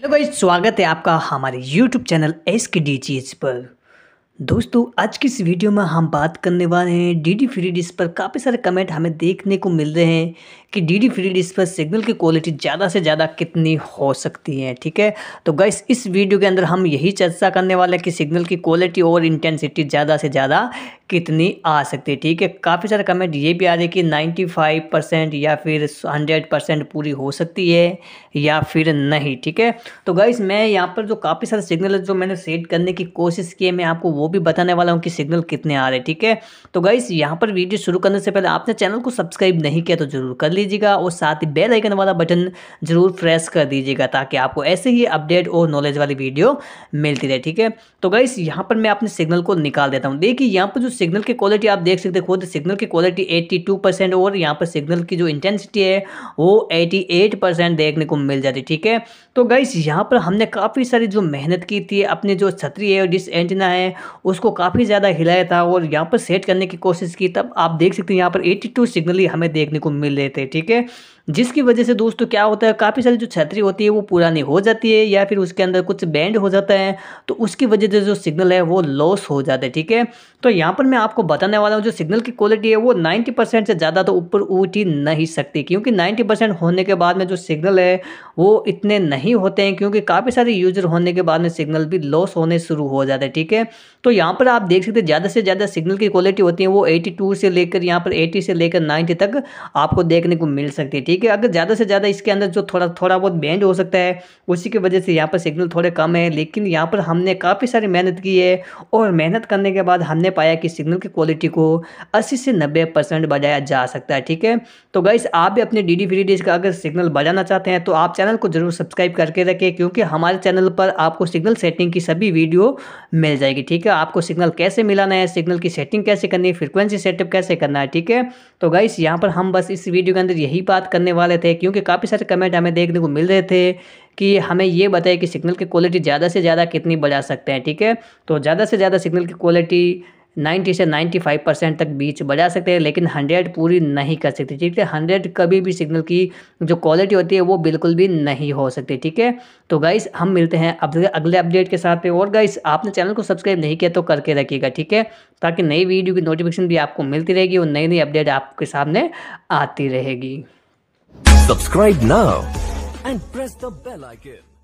Hello भाई स्वागत है आपका हमारे YouTube channel S K D चीज पर दोस्तों आज की इस वीडियो में हम बात करने वाले हैं डी डी फ्री डिश पर काफ़ी सारे कमेंट हमें देखने को मिल रहे हैं कि डी डी फ्री डिश पर सिग्नल की क्वालिटी ज़्यादा से ज़्यादा कितनी हो सकती है ठीक है तो गैस इस वीडियो के अंदर हम यही चर्चा करने वाले हैं कि सिग्नल की क्वालिटी और इंटेंसिटी ज़्यादा से ज़्यादा कितनी आ सकती है ठीक है काफ़ी सारे कमेंट ये भी आ रहे कि 95 परसेंट या फिर 100 परसेंट पूरी हो सकती है या फिर नहीं ठीक है तो गाइस मैं यहाँ पर जो काफ़ी सारे सिग्नल जो मैंने सेट करने की कोशिश की है मैं आपको वो भी बताने वाला हूँ कि सिग्नल कितने आ रहे हैं ठीक है तो गाइस यहाँ पर वीडियो शुरू करने से पहले आपने चैनल को सब्सक्राइब नहीं किया तो ज़रूर कर लीजिएगा और साथ ही बेल आइकन वाला बटन ज़रूर प्रेस कर दीजिएगा ताकि आपको ऐसे ही अपडेट और नॉलेज वाली वीडियो मिलती रहे ठीक है तो गाइस यहाँ पर मैं अपने सिग्नल को निकाल देता हूँ देखिए यहाँ पर जो सिग्नल की क्वालिटी आप देख सकते खुद सिग्नल की क्वालिटी 82 परसेंट और यहाँ पर सिग्नल की जो इंटेंसिटी है वो 88 परसेंट देखने को मिल जाती ठीक है तो गाइस यहाँ पर हमने काफ़ी सारी जो मेहनत की थी अपने जो छतरी है और डिस एंटना है उसको काफ़ी ज़्यादा हिलाया था और यहाँ पर सेट करने की कोशिश की तब आप देख सकते हैं यहाँ पर एट्टी सिग्नल ही हमें देखने को मिल रहे थे ठीक है जिसकी वजह से दोस्तों क्या होता है काफ़ी सारी जो छतरी होती है वो पुरानी हो जाती है या फिर उसके अंदर कुछ बैंड हो जाता है तो उसकी वजह से जो सिग्नल है वो लॉस हो जाता है ठीक है तो यहाँ पर मैं आपको बताने वाला हूँ जो सिग्नल की क्वालिटी है वो नाइन्टी से ज़्यादा तो ऊपर उठ ही नहीं सकती क्योंकि नाइन्टी होने के बाद में जो सिग्नल है वो इतने नहीं होते हैं क्योंकि काफ़ी सारे यूजर होने के बाद में सिग्नल भी लॉस होने शुरू हो जाते हैं ठीक है तो यहाँ पर आप देख सकते हैं ज़्यादा से ज़्यादा सिग्नल की क्वालिटी होती है वो 82 से लेकर यहाँ पर 80 से लेकर 90 तक आपको देखने को मिल सकती है ठीक ठीक है अगर ज़्यादा से ज़्यादा इसके अंदर जो थोड़ा थोड़ा बहुत बैंड हो सकता है उसी की वजह से यहाँ पर सिग्नल थोड़े कम है लेकिन यहाँ पर हमने काफ़ी सारी मेहनत की है और मेहनत करने के बाद हमने पाया कि सिग्नल की क्वालिटी को अस्सी से नब्बे परसेंट बजाया जा सकता है ठीक है तो गाइस आप भी अपने डी डी फ्री का अगर सिग्नल बजाना चाहते हैं तो आप चैनल को जरूर सब्सक्राइब करके रखें क्योंकि हमारे चैनल पर आपको सिग्नल सेटिंग की सभी वीडियो मिल जाएगी ठीक है आपको सिग्नल कैसे मिलाना है सिग्नल की सेटिंग कैसे करनी है फ्रिक्वेंसी सेटअप कैसे करना है ठीक है तो गाइस यहाँ पर हम बस इस वीडियो के अंदर यही बात करने करने वाले थे क्योंकि काफ़ी सारे कमेंट हमें देखने को मिल रहे थे कि हमें ये बताए कि सिग्नल की क्वालिटी ज़्यादा से ज़्यादा कितनी बढ़ा सकते हैं ठीक है तो ज़्यादा से ज़्यादा सिग्नल की क्वालिटी 90 से 95 परसेंट तक बीच बढ़ा सकते हैं लेकिन 100 पूरी नहीं कर सकते ठीक है 100 कभी भी सिग्नल की जो क्वालिटी होती है वो बिल्कुल भी नहीं हो सकती ठीक है तो गाइस हम मिलते हैं अब अगले अपडेट के साथ पे और गाइस आपने चैनल को सब्सक्राइब नहीं किया तो करके रखिएगा ठीक है ताकि नई वीडियो की नोटिफिकेशन भी आपको मिलती रहेगी और नई नई अपडेट आपके सामने आती रहेगी Subscribe now and press the bell icon.